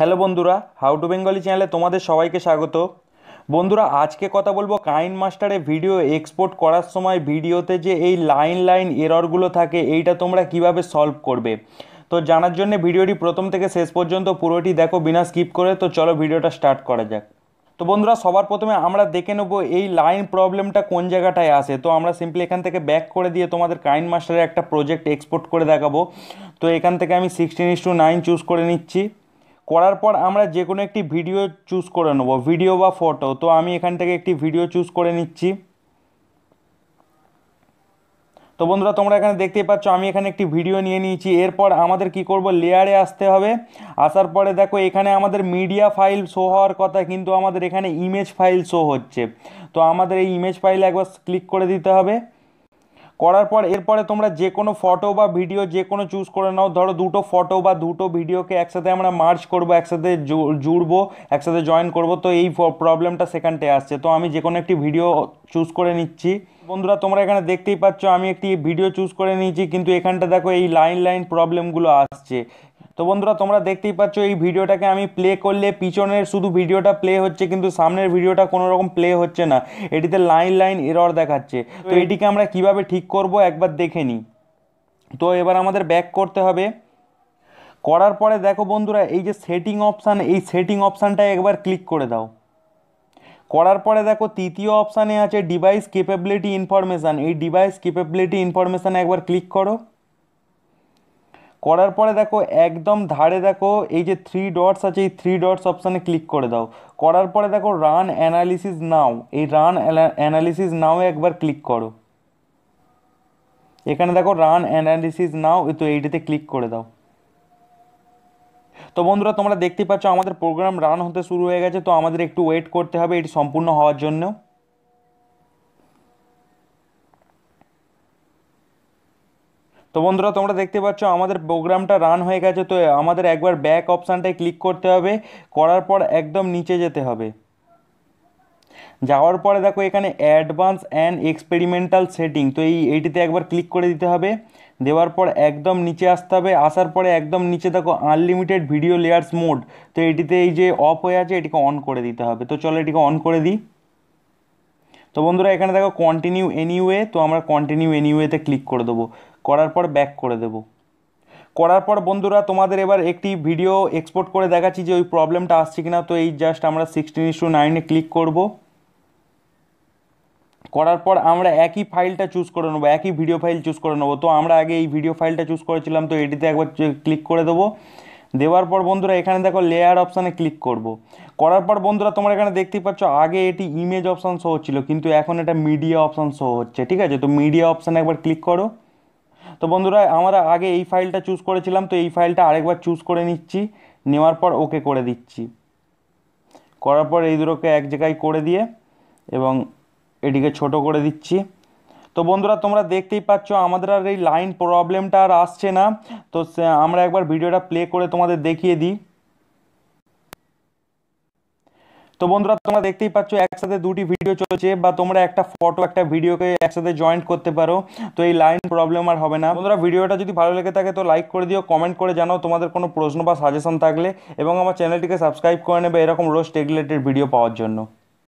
Hello বন্ধুরা how to Bengali চ্যানেলে তোমাদের সবাইকে স্বাগত বন্ধুরা আজকে কথা বলবো কাইন মাস্টারে ভিডিও এক্সপোর্ট করার সময় ভিডিওতে যে এই লাইন লাইন এররগুলো থাকে এইটা তোমরা কিভাবে সলভ করবে তো জানার জন্য ভিডিওটি প্রথম থেকে শেষ পর্যন্ত পুরোটি দেখো বিনা স্কিপ করে তো চলো ভিডিওটা স্টার্ট করা যাক তো বন্ধুরা সবার প্রথমে আমরা দেখে নেব এই লাইন প্রবলেমটা কোন জায়গাটায় আসে তো আমরা সিম্পলি এখান থেকে ব্যাক করে দিয়ে তোমাদের কাইন মাস্টারের একটা প্রজেক্ট এক্সপোর্ট করে দেখাবো তো এখান থেকে আমি sixteen is to nine choose করে নিচ্ছি করার পর আমরা যে কোনো একটি ভিডিও চুজ করে নেব ভিডিও বা ফটো তো আমি এখান থেকে একটি ভিডিও চুজ করে নিচ্ছি তো বন্ধুরা তোমরা এখানে দেখতেই পাচ্ছ আমি এখানে একটি ভিডিও নিয়ে নিয়েছি এরপর আমাদের কি করব লেয়ারে আসতে হবে আসার পরে দেখো এখানে আমাদের মিডিয়া ফাইল শো হওয়ার কথা কিন্তু আমাদের এখানে ইমেজ ফাইল শো হচ্ছে তো আমাদের এই ইমেজ ফাইল একবার ক্লিক করে দিতে হবে করার পর এরপরে তোমরা যে কোনো ফটো বা ভিডিও যে কোনো চুজ করে নাও ধরো দুটো ফটো বা দুটো ভিডিওকে একসাথে আমরা মার্চ করব একসাথে জুড়বো একসাথে জয়েন করব তো এই প্রবলেমটা সেখানটায় আসছে তো আমি যে কোনো একটি ভিডিও চুজ করে নিচ্ছি বন্ধুরা তোমরা এখানে দেখতেই পাচ্ছ আমি একটি ভিডিও চুজ করে নিয়েছি কিন্তু এখানটা দেখো এই লাইন লাইন প্রবলেমগুলো আসছে তো বন্ধুরা তোমরা দেখতেই পাচ্ছ এই ভিডিওটাকে আমি প্লে করলে পিছনের শুধু ভিডিওটা প্লে হচ্ছে কিন্তু সামনের ভিডিওটা কোনো রকম প্লে হচ্ছে না এটিতে লাইন লাইন এরর দেখাচ্ছে তো এটিকে আমরা কিভাবে ঠিক করব একবার দেখে নিই তো এবার আমাদের ব্যাক করতে হবে করার পরে দেখো বন্ধুরা এই যে সেটিং অপশান এই সেটিং অপশানটায় একবার ক্লিক করে দাও করার পরে দেখো তৃতীয় অপশানে আছে ডিভাইস ক্যাপাবিলিটি ইনফরমেশান এই ডিভাইস ক্যাপাবিলিটি ইনফরমেশান একবার ক্লিক করো করার পরে দেখো একদম ধারে দেখো এই যে থ্রি ডটস আছে এই থ্রি ডটস অপশানে ক্লিক করে দাও করার পরে দেখো রান অ্যানালিসিস নাও এই রান অ্যানালিসিস নাও একবার ক্লিক করো এখানে দেখো রান অ্যানালিসিস নাও তো এইটাতে ক্লিক করে দাও তো বন্ধুরা তোমরা দেখতে পাচ্ছ আমাদের প্রোগ্রাম রান হতে শুরু হয়ে গেছে তো আমাদের একটু ওয়েট করতে হবে এটি সম্পূর্ণ হওয়ার জন্য তো বন্ধুরা তোমরা দেখতে পাচ্ছ আমাদের প্রোগ্রামটা রান হয়ে গেছে তো আমাদের একবার ব্যাক অপশানটায় ক্লিক করতে হবে করার পর একদম নিচে যেতে হবে যাওয়ার পরে দেখো এখানে অ্যাডভান্স অ্যান্ড এক্সপেরিমেন্টাল সেটিং তো এই এইটিতে একবার ক্লিক করে দিতে হবে দেওয়ার পর একদম নিচে আসতে হবে আসার পরে একদম নিচে দেখো আনলিমিটেড ভিডিও লেয়ার্স মোড তো এটিতে এই যে অফ হয়ে আছে এটিকে অন করে দিতে হবে তো চলো এটিকে অন করে দিই তো বন্ধুরা এখানে দেখো কন্টিনিউ এনিওয়ে তো আমরা কন্টিনিউ এনিওয়েতে ক্লিক করে দেবো করার পর ব্যাক করে দেব করার পর বন্ধুরা তোমাদের এবার একটি ভিডিও এক্সপোর্ট করে দেখাচ্ছি যে ওই প্রবলেমটা আসছে কিনা তো এই জাস্ট আমরা সিক্সটিন ইস্যু নাইনে ক্লিক করব করার পর আমরা একই ফাইলটা চুজ করে নেবো একই ভিডিও ফাইল চুজ করে নেবো তো আমরা আগে এই ভিডিও ফাইলটা চুজ করেছিলাম তো এটিতে একবার ক্লিক করে দেবো দেওয়ার পর বন্ধুরা এখানে দেখো লেয়ার অপশানে ক্লিক করব। করার পর বন্ধুরা তোমরা এখানে দেখতেই পাচ্ছ আগে এটি ইমেজ অপশান শো হচ্ছিলো কিন্তু এখন এটা মিডিয়া অপশান শো হচ্ছে ঠিক আছে তো মিডিয়া অপশানে একবার ক্লিক করো তো বন্ধুরা আমরা আগে এই ফাইলটা চুজ করেছিলাম তো এই ফাইলটা আরেকবার চুজ করে নিচ্ছি নেওয়ার পর ওকে করে দিচ্ছি করার পর এই দুটোকে এক জায়গায় করে দিয়ে এবং এটিকে ছোট করে দিচ্ছি তো বন্ধুরা তোমরা দেখতেই পাচ্ছ আমাদের আর এই লাইন প্রবলেমটা আর আসছে না তো আমরা একবার ভিডিওটা প্লে করে তোমাদের দেখিয়ে দিই তো বন্ধুরা তোমরা দেখতেই পাচ্ছ একসাথে দুটি ভিডিও চলছে বা তোমরা একটা ফটো একটা ভিডিওকে একসাথে জয়েন্ট করতে পারো তো এই লাইন প্রবলেম আর হবে না বন্ধুরা ভিডিওটা যদি ভালো লেগে থাকে তো লাইক করে দিও কমেন্ট করে জানাও তোমাদের কোনো প্রশ্ন বা সাজেশন থাকলে এবং আমার চ্যানেলটিকে সাবস্ক্রাইব করে নেবে এরকম রোজ টেক রিলেটেড ভিডিও পাওয়ার জন্য